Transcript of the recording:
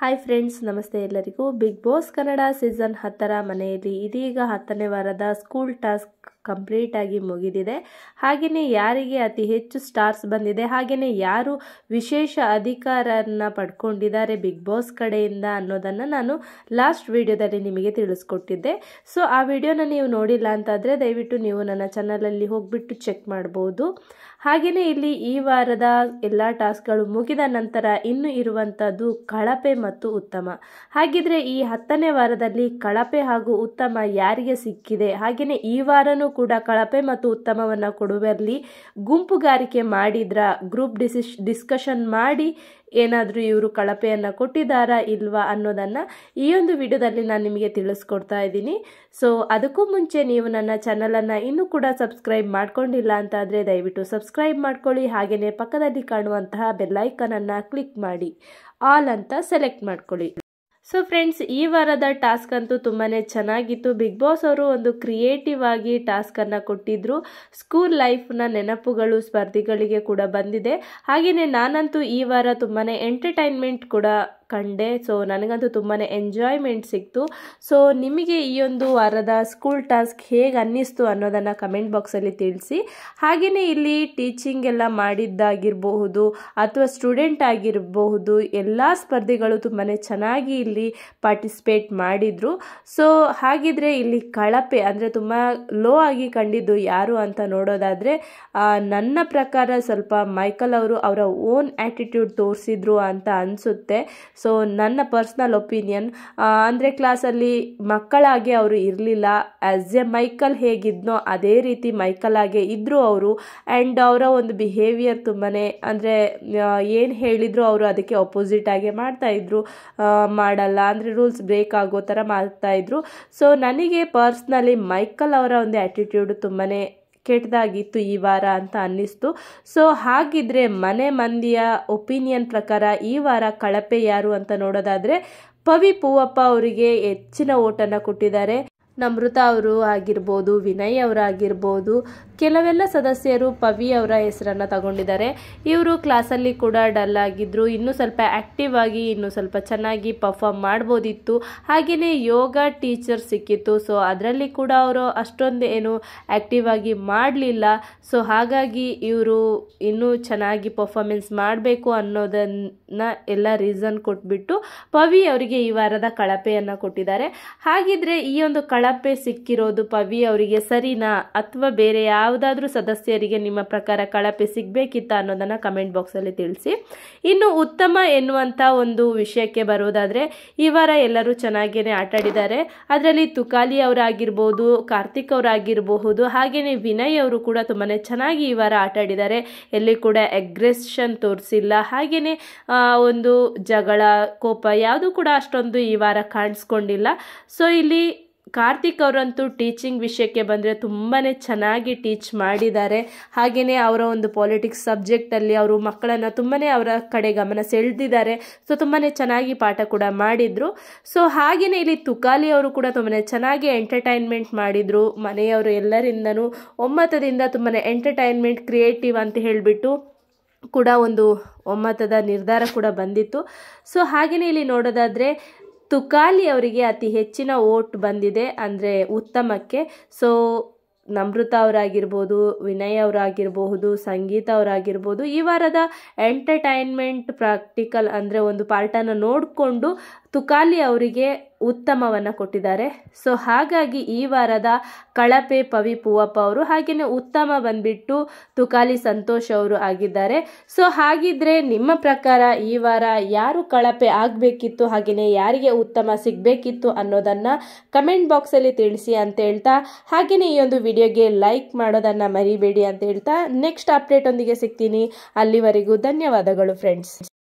hi friends ನಮಸ್ತೆ ಎಲ್ಲರಿಗೂ big boss Kannada season ಹತ್ತರ ಮನೆಯಲ್ಲಿ ಇದೀಗ ಹತ್ತನೇ ವಾರದ ಸ್ಕೂಲ್ ಟಾಸ್ಕ್ ಕಂಪ್ಲೀಟಾಗಿ ಮುಗಿದಿದೆ ಹಾಗೆಯೇ ಯಾರಿಗೆ ಅತಿ ಹೆಚ್ಚು ಸ್ಟಾರ್ಸ್ ಬಂದಿದೆ ಹಾಗೆಯೇ ಯಾರು ವಿಶೇಷ ಅಧಿಕಾರನ ಪಡ್ಕೊಂಡಿದ್ದಾರೆ ಬಿಗ್ ಬಾಸ್ ಕಡೆಯಿಂದ ಅನ್ನೋದನ್ನು ನಾನು ಲಾಸ್ಟ್ ವಿಡಿಯೋದಲ್ಲಿ ನಿಮಗೆ ತಿಳಿಸ್ಕೊಟ್ಟಿದ್ದೆ ಸೊ ಆ ವಿಡಿಯೋನ ನೀವು ನೋಡಿಲ್ಲ ಅಂತಾದರೆ ದಯವಿಟ್ಟು ನೀವು ನನ್ನ ಚಾನಲಲ್ಲಿ ಹೋಗಿಬಿಟ್ಟು ಚೆಕ್ ಮಾಡ್ಬೋದು ಹಾಗೆಯೇ ಇಲ್ಲಿ ಈ ವಾರದ ಎಲ್ಲ ಟಾಸ್ಕ್ಗಳು ಮುಗಿದ ನಂತರ ಇನ್ನು ಇರುವಂಥದ್ದು ಕಳಪೆ ಮತ್ತು ಉತ್ತಮ ಹಾಗಿದ್ರೆ ಈ ಹತ್ತನೇ ವಾರದಲ್ಲಿ ಕಳಪೆ ಹಾಗೂ ಉತ್ತಮ ಯಾರಿಗೆ ಸಿಕ್ಕಿದೆ ಹಾಗೆಯೇ ಈ ವಾರನೂ ಕೂಡ ಕಳಪೆ ಮತ್ತು ಉತ್ತಮವನ್ನು ಕೊಡುವಲ್ಲಿ ಗುಂಪುಗಾರಿಕೆ ಮಾಡಿದ್ರ ಗ್ರೂಪ್ ಡಿಸಿಷ್ ಡಿಸ್ಕಷನ್ ಮಾಡಿ ಏನಾದರೂ ಇವರು ಕಳಪೆಯನ್ನು ಕೊಟ್ಟಿದ್ದಾರಾ ಇಲ್ವಾ ಅನ್ನೋದನ್ನು ಈ ಒಂದು ವಿಡಿಯೋದಲ್ಲಿ ನಾನು ನಿಮಗೆ ತಿಳಿಸ್ಕೊಡ್ತಾ ಇದ್ದೀನಿ ಸೊ ಅದಕ್ಕೂ ಮುಂಚೆ ನೀವು ನನ್ನ ಚಾನಲನ್ನು ಇನ್ನೂ ಕೂಡ ಸಬ್ಸ್ಕ್ರೈಬ್ ಮಾಡ್ಕೊಂಡಿಲ್ಲ ಅಂತಾದರೆ ದಯವಿಟ್ಟು ಸಬ್ಸ್ ಸಬ್ಸ್ಕ್ರೈಬ್ ಮಾಡ್ಕೊಳ್ಳಿ ಹಾಗೆಯೇ ಪಕ್ಕದಲ್ಲಿ ಕಾಣುವಂತಹ ಬೆಲ್ಲೈಕನನ್ನು ಕ್ಲಿಕ್ ಮಾಡಿ ಆಲ್ ಅಂತ ಸೆಲೆಕ್ಟ್ ಮಾಡ್ಕೊಳ್ಳಿ ಸೊ ಫ್ರೆಂಡ್ಸ್ ಈ ವಾರದ ಟಾಸ್ಕ್ ಅಂತೂ ತುಂಬಾ ಚೆನ್ನಾಗಿತ್ತು ಬಿಗ್ ಬಾಸ್ ಅವರು ಒಂದು ಕ್ರಿಯೇಟಿವ್ ಆಗಿ ಟಾಸ್ಕನ್ನು ಕೊಟ್ಟಿದ್ರು ಸ್ಕೂಲ್ ಲೈಫ್ನ ನೆನಪುಗಳು ಸ್ಪರ್ಧಿಗಳಿಗೆ ಕೂಡ ಬಂದಿದೆ ಹಾಗೆಯೇ ನಾನಂತೂ ಈ ವಾರ ತುಂಬಾ ಎಂಟರ್ಟೈನ್ಮೆಂಟ್ ಕೂಡ ಕಂಡೆ ಸೊ ನನಗಂತೂ ತುಂಬಾ ಎಂಜಾಯ್ಮೆಂಟ್ ಸಿಕ್ತು ಸೊ ನಿಮಗೆ ಈ ಒಂದು ವಾರದ ಸ್ಕೂಲ್ ಟಾಸ್ಕ್ ಹೇಗೆ ಅನ್ನಿಸ್ತು ಅನ್ನೋದನ್ನು ಕಮೆಂಟ್ ಬಾಕ್ಸಲ್ಲಿ ತಿಳಿಸಿ ಹಾಗೆಯೇ ಇಲ್ಲಿ ಟೀಚಿಂಗ್ ಎಲ್ಲ ಮಾಡಿದ್ದಾಗಿರಬಹುದು ಅಥವಾ ಸ್ಟೂಡೆಂಟ್ ಆಗಿರಬಹುದು ಎಲ್ಲ ಸ್ಪರ್ಧೆಗಳು ತುಂಬಾ ಚೆನ್ನಾಗಿ ಇಲ್ಲಿ ಪಾರ್ಟಿಸಿಪೇಟ್ ಮಾಡಿದರು ಸೊ ಹಾಗಿದ್ರೆ ಇಲ್ಲಿ ಕಳಪೆ ಅಂದರೆ ತುಂಬ ಲೋ ಆಗಿ ಕಂಡಿದ್ದು ಯಾರು ಅಂತ ನೋಡೋದಾದರೆ ನನ್ನ ಪ್ರಕಾರ ಸ್ವಲ್ಪ ಮೈಕಲ್ ಅವರು ಅವರ ಓನ್ ಆ್ಯಟಿಟ್ಯೂಡ್ ತೋರಿಸಿದ್ರು ಅಂತ ಅನಿಸುತ್ತೆ ಸೊ ನನ್ನ ಪರ್ಸ್ನಲ್ ಒಪಿನಿಯನ್ ಅಂದರೆ ಕ್ಲಾಸಲ್ಲಿ ಮಕ್ಕಳಾಗೆ ಅವರು ಇರಲಿಲ್ಲ ಆ್ಯಸ್ ಎ ಮೈಕಲ್ ಹೇಗಿದ್ನೋ ಅದೇ ರೀತಿ ಮೈಕಲ್ ಆಗೇ ಇದ್ದರು ಅವರು ಆ್ಯಂಡ್ ಅವರ ಒಂದು ಬಿಹೇವಿಯರ್ ತುಂಬಾ ಅಂದರೆ ಏನು ಹೇಳಿದ್ರು ಅವರು ಅದಕ್ಕೆ ಅಪೋಸಿಟ್ ಆಗೇ ಮಾಡ್ತಾಯಿದ್ರು ಮಾಡಲ್ಲ ಅಂದರೆ ರೂಲ್ಸ್ ಬ್ರೇಕ್ ಆಗೋ ಥರ ಮಾಡ್ತಾಯಿದ್ರು ಸೊ ನನಗೆ ಪರ್ಸ್ನಲಿ ಮೈಕಲ್ ಅವರ ಒಂದು ಆ್ಯಟಿಟ್ಯೂಡ್ ತುಂಬಾ ಕೆಟ್ಟದಾಗಿತ್ತು ಈ ವಾರ ಅಂತ ಅನ್ನಿಸ್ತು ಸೊ ಹಾಗಿದ್ರೆ ಮನೆ ಮಂದಿಯ ಒಪಿನಿಯನ್ ಪ್ರಕಾರ ಈ ವಾರ ಕಳಪೆ ಯಾರು ಅಂತ ನೋಡೋದಾದ್ರೆ ಪವಿ ಪೂವಪ್ಪ ಅವರಿಗೆ ಹೆಚ್ಚಿನ ಓಟನ್ನು ಕೊಟ್ಟಿದ್ದಾರೆ ನಮೃತ ಅವರು ಆಗಿರ್ಬೋದು ವಿನಯ್ ಅವರಾಗಿರ್ಬೋದು ಕೆಲವೆಲ್ಲ ಸದಸ್ಯರು ಪವಿ ಅವರ ಹೆಸರನ್ನು ತಗೊಂಡಿದ್ದಾರೆ ಇವರು ಕ್ಲಾಸಲ್ಲಿ ಕೂಡ ಡಲ್ ಆಗಿದ್ದರು ಇನ್ನೂ ಸ್ವಲ್ಪ ಆ್ಯಕ್ಟಿವ್ ಆಗಿ ಇನ್ನೂ ಸ್ವಲ್ಪ ಚೆನ್ನಾಗಿ ಪರ್ಫಾಮ್ ಮಾಡ್ಬೋದಿತ್ತು ಹಾಗೆಯೇ ಯೋಗ ಟೀಚರ್ ಸಿಕ್ಕಿತ್ತು ಸೊ ಅದರಲ್ಲಿ ಕೂಡ ಅವರು ಅಷ್ಟೊಂದು ಏನು ಆ್ಯಕ್ಟಿವ್ ಆಗಿ ಮಾಡಲಿಲ್ಲ ಸೊ ಹಾಗಾಗಿ ಇವರು ಇನ್ನೂ ಚೆನ್ನಾಗಿ ಪರ್ಫಾಮೆನ್ಸ್ ಮಾಡಬೇಕು ಅನ್ನೋದನ್ನು ಎಲ್ಲ ರೀಸನ್ ಕೊಟ್ಬಿಟ್ಟು ಪವಿ ಅವರಿಗೆ ಈ ವಾರದ ಕಳಪೆಯನ್ನು ಕೊಟ್ಟಿದ್ದಾರೆ ಹಾಗಿದ್ರೆ ಈ ಒಂದು ಕಳ ಕಳಪೆ ಸಿಕ್ಕಿರೋದು ಪವಿ ಅವರಿಗೆ ಸರಿನಾ ಅಥವಾ ಬೇರೆ ಯಾವುದಾದ್ರೂ ಸದಸ್ಯರಿಗೆ ನಿಮ್ಮ ಪ್ರಕಾರ ಕಳಪೆ ಸಿಗಬೇಕಿತ್ತ ಅನ್ನೋದನ್ನು ಕಮೆಂಟ್ ಬಾಕ್ಸಲ್ಲಿ ತಿಳಿಸಿ ಇನ್ನು ಉತ್ತಮ ಎನ್ನುವಂಥ ಒಂದು ವಿಷಯಕ್ಕೆ ಬರೋದಾದರೆ ಈ ವಾರ ಎಲ್ಲರೂ ಚೆನ್ನಾಗೇ ಆಟಾಡಿದ್ದಾರೆ ಅದರಲ್ಲಿ ತುಕಾಲಿ ಅವರಾಗಿರ್ಬೋದು ಕಾರ್ತಿಕ್ ಅವರಾಗಿರಬಹುದು ಹಾಗೆಯೇ ವಿನಯ್ ಅವರು ಕೂಡ ತುಂಬಾ ಚೆನ್ನಾಗಿ ಈ ವಾರ ಆಟಾಡಿದ್ದಾರೆ ಎಲ್ಲಿ ಕೂಡ ಎಗ್ರೆಷನ್ ತೋರಿಸಿಲ್ಲ ಹಾಗೆಯೇ ಒಂದು ಜಗಳ ಕೋಪ ಯಾವುದೂ ಕೂಡ ಅಷ್ಟೊಂದು ಈ ವಾರ ಕಾಣಿಸ್ಕೊಂಡಿಲ್ಲ ಸೊ ಇಲ್ಲಿ ಕಾರ್ತಿಕ್ ಅವರಂತೂ ಟೀಚಿಂಗ್ ವಿಷಯಕ್ಕೆ ಬಂದರೆ ತುಂಬಾ ಚೆನ್ನಾಗಿ ಟೀಚ್ ಮಾಡಿದ್ದಾರೆ ಹಾಗೆಯೇ ಅವರ ಒಂದು ಪಾಲಿಟಿಕ್ಸ್ ಸಬ್ಜೆಕ್ಟಲ್ಲಿ ಅವರು ಮಕ್ಕಳನ್ನು ತುಂಬಾ ಅವರ ಕಡೆ ಗಮನ ಸೆಳೆದಿದ್ದಾರೆ ಸೊ ತುಂಬಾ ಚೆನ್ನಾಗಿ ಪಾಠ ಕೂಡ ಮಾಡಿದರು ಸೊ ಹಾಗೆಯೇ ಇಲ್ಲಿ ತುಕಾಲಿ ಅವರು ಕೂಡ ತುಂಬಾ ಚೆನ್ನಾಗಿ ಎಂಟರ್ಟೈನ್ಮೆಂಟ್ ಮಾಡಿದರು ಮನೆಯವರು ಎಲ್ಲರಿಂದನೂ ಒಮ್ಮತದಿಂದ ತುಂಬಾ ಎಂಟರ್ಟೈನ್ಮೆಂಟ್ ಕ್ರಿಯೇಟಿವ್ ಅಂತ ಹೇಳಿಬಿಟ್ಟು ಕೂಡ ಒಂದು ಒಮ್ಮತದ ನಿರ್ಧಾರ ಕೂಡ ಬಂದಿತ್ತು ಸೊ ಹಾಗೆಯೇ ಇಲ್ಲಿ ನೋಡೋದಾದರೆ ತುಕಾಲಿ ಅವರಿಗೆ ಅತಿ ಹೆಚ್ಚಿನ ಓಟ್ ಬಂದಿದೆ ಅಂದರೆ ಉತ್ತಮಕ್ಕೆ ಸೊ ನಮೃತ ಅವರಾಗಿರ್ಬೋದು ವಿನಯ್ ಅವರಾಗಿರಬಹುದು ಸಂಗೀತ ಅವರಾಗಿರ್ಬೋದು ಈ ವಾರದ ಎಂಟರ್ಟೈನ್ಮೆಂಟ್ ಪ್ರಾಕ್ಟಿಕಲ್ ಅಂದರೆ ಒಂದು ಪಾರ್ಟನ್ನು ನೋಡಿಕೊಂಡು ತುಕಾಲಿ ಅವರಿಗೆ ಉತ್ತಮವನ್ನು ಕೊಟ್ಟಿದ್ದಾರೆ ಸೊ ಹಾಗಾಗಿ ಈ ವಾರದ ಕಳಪೆ ಪವಿ ಪೂವಪ್ಪ ಅವರು ಹಾಗೆಯೇ ಉತ್ತಮ ಬಂದ್ಬಿಟ್ಟು ತುಕಾಲಿ ಸಂತೋಷ್ ಅವರು ಆಗಿದ್ದಾರೆ ಸೊ ಹಾಗಿದ್ರೆ ನಿಮ್ಮ ಪ್ರಕಾರ ಈ ವಾರ ಯಾರು ಕಳಪೆ ಆಗಬೇಕಿತ್ತು ಹಾಗೆಯೇ ಯಾರಿಗೆ ಉತ್ತಮ ಸಿಗಬೇಕಿತ್ತು ಅನ್ನೋದನ್ನು ಕಮೆಂಟ್ ಬಾಕ್ಸಲ್ಲಿ ತಿಳಿಸಿ ಅಂತ ಹೇಳ್ತಾ ಹಾಗೆಯೇ ಈ ಒಂದು ವಿಡಿಯೋಗೆ ಲೈಕ್ ಮಾಡೋದನ್ನು ಮರಿಬೇಡಿ ಅಂತ ಹೇಳ್ತಾ ನೆಕ್ಸ್ಟ್ ಅಪ್ಡೇಟ್ ಸಿಗ್ತೀನಿ ಅಲ್ಲಿವರೆಗೂ ಧನ್ಯವಾದಗಳು ಫ್ರೆಂಡ್ಸ್